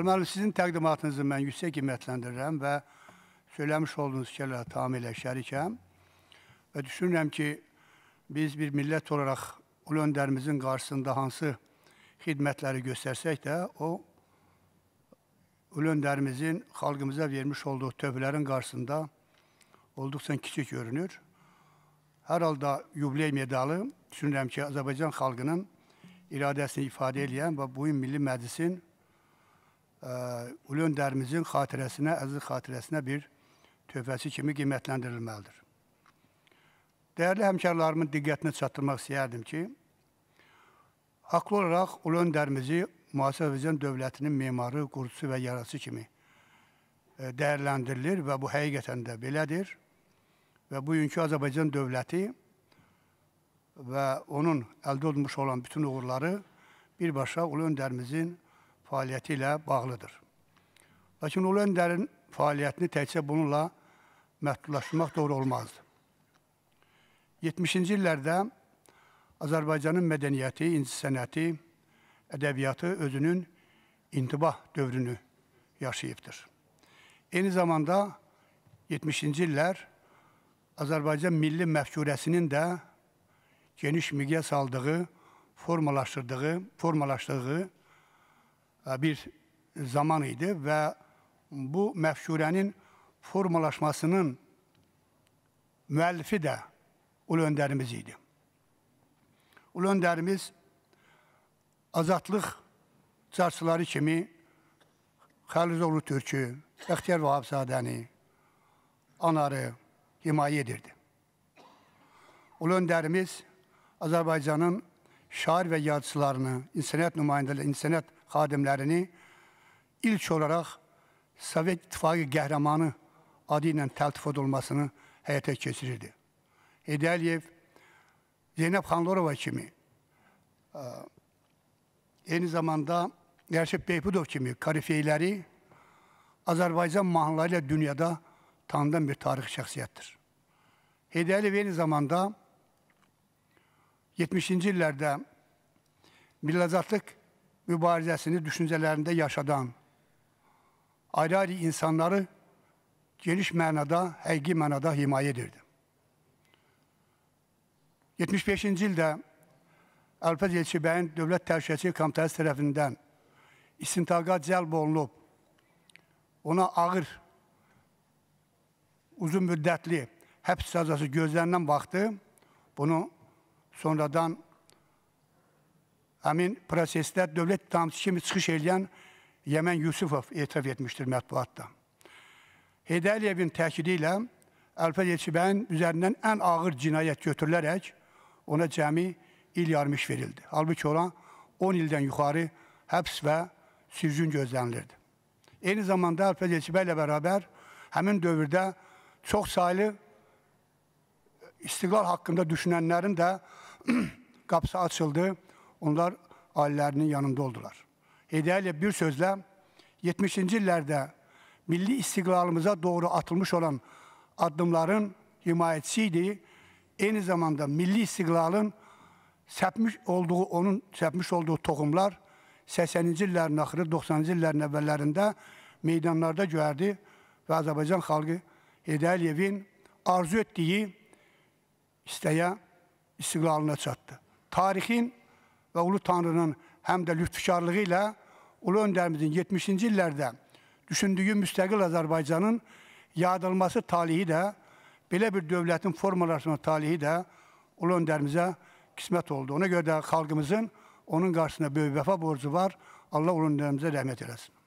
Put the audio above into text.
Deməli, sizin təqdimatınızı mən yüksək qiymətləndirirəm və söyləmiş olduğunuz fikirlərə tamamilə şərikəm. Və düşünürəm ki, biz bir millət olaraq ulu öndərimizin qarşısında hansı xidmətləri göstərsək də, o, ulu öndərimizin xalqımıza vermiş olduğu tövbələrin qarşısında olduqca kiçik görünür. Hər halda yubiley medalı düşünürəm ki, Azərbaycan xalqının iradəsini ifadə edən və bu milli məclisin ulu öndərimizin xatirəsinə, əziz xatirəsinə bir töhfəsi kimi qiymətləndirilməlidir. Dəyərli həmkarlarımın diqqətini çatdırmaq istəyərdim ki, haqlı olaraq ulu öndərimizi müasir Azərbaycan dövlətinin memarı, qurucusu və yaradıcısı kimi e, dəyərləndirilir və bu həqiqətən də belədir. Və bugünkü Azərbaycan dövləti və onun əldə olunmuş olan bütün uğurları birbaşa ulu öndərimizin fəaliyyəti ilə bağlıdır. Lakin Ulu Öndərin fəaliyyətini təkcə bununla məhdudlaşdırmaq doğru olmazdı. 70-ci illərdə Azərbaycanın mədəniyyəti, incəsənəti, ədəbiyyatı özünün intibah dövrünü yaşayıbdır. Eyni zamanda 70-ci illər Azərbaycan milli məfkurəsinin də geniş miqyas aldığı, formalaşdırdığı, formalaşdığı E, bir zaman idi və bu məfkurənin formalaşmasının müəllifi də ulu öndərimiz idi. Ulu öndərimiz azadlıq carçıları kimi Xəlizoğlu Türkü, Əxtiyar Vahabzadəni, Anarı himayə edirdi. Ulu öndərimiz Azərbaycanın şair və yazıçılarını, insənət nümayəndələri, insənət hadimlerini ilç olarak Sovet İttifakı Gehremanı adıyla teltif olmasını hayata geçirirdi. Hedi Zeynep Hanlorova kimi, e, aynı zamanda Gerçek Beypudov kimi karifeyleri Azerbaycan mahallarıyla dünyada tanınan bir tarih şahsiyettir. Hedi Aliyev aynı zamanda 70-ci illərdə millazatlık mübarizəsini düşüncələrində yaşadan, ayrı-ayrı insanları geniş mənada, həqiqi mənada himayə edirdi. 75-ci ildə Əlfəz Elçibəyin Dövlət Təhlükəçilik Komitəsi tərəfindən istintaqa cəlb olunub, ona ağır, uzun müddətli həbs cəzası gözlənilən vaxtı bunu sonradan Həmin prosesdə dövlət ittihamçısı kimi çıxış eləyən Yəmən Yusufov etiraf etmişdir mətbuatda. Heydəliyevin təkidi ilə Əlfəz Elçibəyin üzərindən ən ağır cinayət götürülərək ona cəmi il yarmış verildi. Halbuki ona 10 ildən yuxarı həbs və sürgün gözlənilirdi. Eyni zamanda Əlfəz Elçibəy ilə bərabər həmin dövrdə çox saylı istiqlal haqqında düşünənlərin də qapısı açıldı Onlar ailələrinin yanında oldular. Hidayəli bir sözlə 70-ci illərdə milli istiqlalımıza doğru atılmış olan addımların himayəçisi idi. Eyni zamanda milli istiqlalın səpmiş olduğu, onun səpmiş olduğu toxumlar 80-ci illərin axırı, 90-cı illərin əvvəllərində meydanlarda göyərdi və Azərbaycan xalqı Heydəliyevin arzu etdiyi istəyə istiqlalına çatdı. Tarixin və Ulu Tanrının həm də lütfkarlığı ilə Ulu Öndərimizin 70-ci illərdə düşündüyü müstəqil Azərbaycanın yadılması talihi də, belə bir dövlətin formalaşma talihi də Ulu Öndərimizə qismət oldu. Ona görə də xalqımızın onun qarşısında böyük vəfa borcu var. Allah Ulu Öndərimizə rəhmət eləsin.